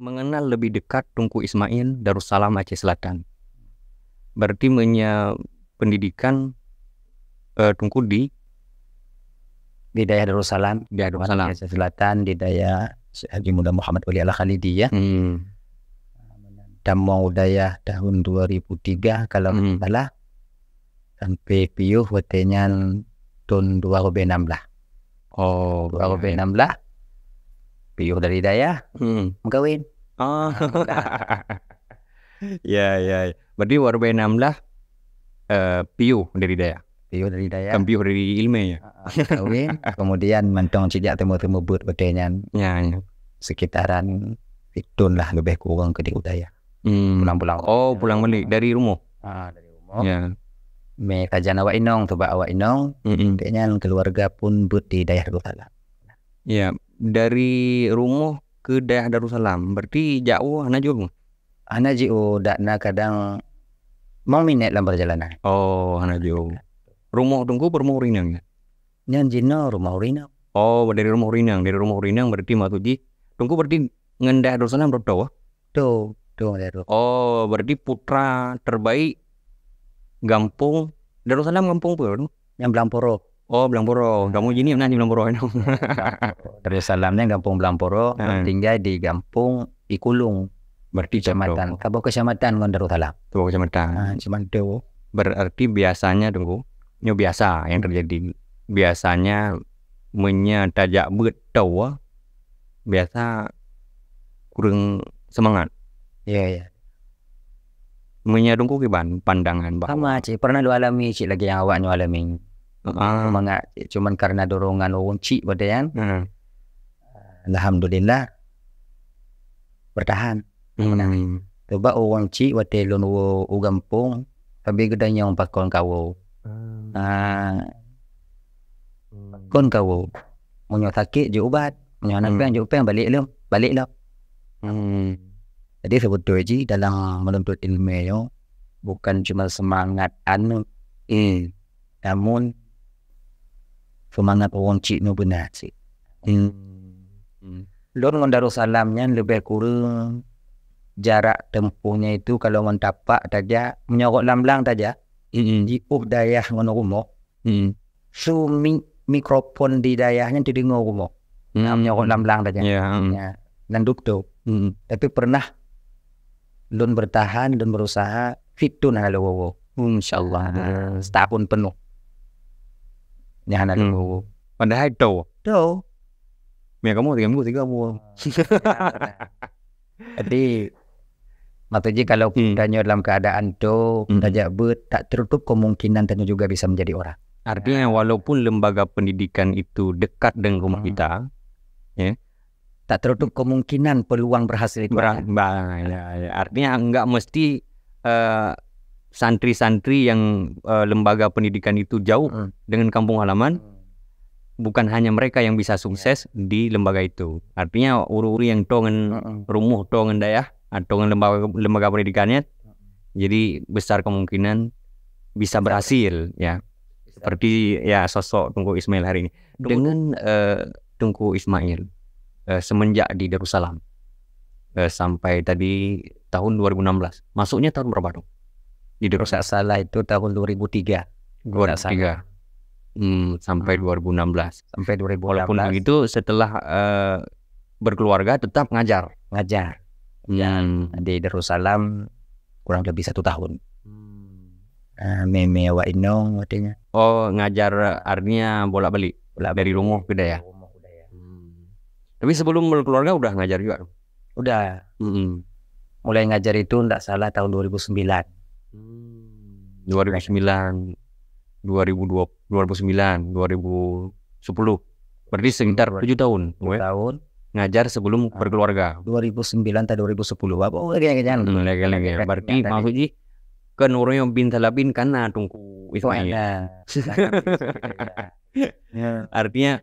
mengenal lebih dekat Tunku Ismail Darussalam Aceh Selatan. Berarti punya pendidikan uh, Tunku di di daerah Darussalam, di Darussalam Aceh Selatan, di daerah Haji Muda Muhammad Wali Al ya. Hmm. Dan mau daya tahun 2003 kalau hmm. salah sampai piuh wetenya tahun 2016 Oh, 2016 piuh dari daya hmm. mengkawin. Oh. ya ya. Berarti Warbe lah. eh Piu dari Daya. Piu dari Daya. Kan dari Ilme ya. Ah, ah. kemudian mentong cijak temu-temu but bedanya. Ya, ya. Sekitaran itu lah lebih kurang ke di Udaya. Hmm. Pulang-pulang. Oh, pulang balik dari rumah. Ah, dari rumah. Ya. Me kajian awak inong coba awak inong. Mm keluarga pun but di Daya Ya, dari rumah ke daerah Darussalam berarti jauh anak jauh anak jauh dak nak kadang mau minat dalam perjalanan oh anak jauh rumah tunggu rumah urinang nyan jino rumah urinang oh dari rumah urinang dari rumah urinang berarti tuji tunggu berarti ngendah Darussalam berdoa tuh tuh oh berarti putra terbaik Gampung Darussalam Gampung pun yang Belamporo Oh, Blamporo. Kamu gini nanti Blamporo. Terus salamnya Kampung Blamporo, hmm. tinggal di Kampung Ikulung. Berarti kecamatan. Kapo kecamatan Gondaru Salam. Kapo kecamatan. Ah, cuman Berarti biasanya tunggu. Nyo biasa yang terjadi. Biasanya menya tajak betawa. Ah. Biasa kurang semangat. Iya, yeah, iya. Yeah. Menyadungku kiban pandangan. bang. Sama, Cik. Pernah lu alami, Cik, lagi yang awak nyalami. Ah, semangat uh-huh. cuman karena dorongan orang cik pada kan uh-huh. alhamdulillah bertahan mm sebab orang cik pada lon ugampung tapi gedanya orang pakon kawo uh-huh. Hmm. ah hmm. kon kawo munyo sakit je ubat punya anak uh-huh. pian je pian balik lu balik lah jadi sebetulnya je dalam menuntut ilmu yo bukan cuma semangat anu eh namun semangat orang cikno benar cik. Hmm. Lon hmm. dengan Darussalamnya kan lebih kurang jarak tempuhnya itu kalau orang dapat saja, menyorok lam-lam saja, hmm. di up daya dengan rumah. Hmm. So, mi, mikrofon di dayahnya tidak dengar rumah. Hmm. Nah, menyorok lam saja. Yeah. Hmm. Ya. Dan duduk. Hmm. Tapi pernah lon bertahan dan berusaha fit tu nak lalu wawo. InsyaAllah. Hmm. Ha, setahun penuh. nhà này ừ. còn đấy hai trầu trầu mẹ có một tiếng kamu, tiếng mua jadi Maksudnya kalau hmm. tanya dalam keadaan itu hmm. tajabut, tak tertutup kemungkinan tanya juga bisa menjadi orang. Artinya walaupun lembaga pendidikan itu dekat dengan rumah hmm. kita, ya, tak tertutup kemungkinan peluang berhasil itu. Ber Bah, ya, ya. Artinya enggak mesti uh, santri-santri yang uh, lembaga pendidikan itu jauh hmm. dengan kampung halaman hmm. bukan hanya mereka yang bisa ya. sukses yeah. di lembaga itu artinya uru-uru yang tongen hmm. rumuh tongen daya atau lembaga lembaga pendidikannya hmm. jadi besar kemungkinan bisa berhasil ya seperti ya sosok Tungku Ismail hari ini dengan uh, Tungku Ismail uh, semenjak di Darussalam uh, sampai tadi tahun 2016 masuknya tahun berapa dong Hidup saya salah itu tahun 2003. 2003. Hmm, sampai hmm. 2016. Sampai 2016. Walaupun begitu setelah uh, berkeluarga tetap ngajar. Ngajar. Hmm. Yang di Darussalam kurang lebih satu tahun. Hmm. Ah, meme awak inong Oh, ngajar artinya bolak-balik. Bola dari rumah ke ya. Tapi sebelum berkeluarga udah ngajar juga. Udah. Mm Mulai ngajar itu enggak salah tahun 2009 ribu 2009, dua 2009, 2010. Berarti sekitar tujuh tahun. Gue tahun. Ngajar sebelum ah. berkeluarga. 2009 atau 2010. Apa oh, kayak kayak hmm, kayak kayak. Berarti maksudnya kan ke nurunya bin talabin karena tungku oh, Ya. Artinya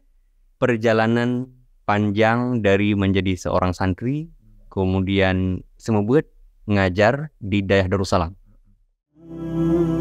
perjalanan panjang dari menjadi seorang santri kemudian semua buat ngajar di daerah Darussalam. 嗯。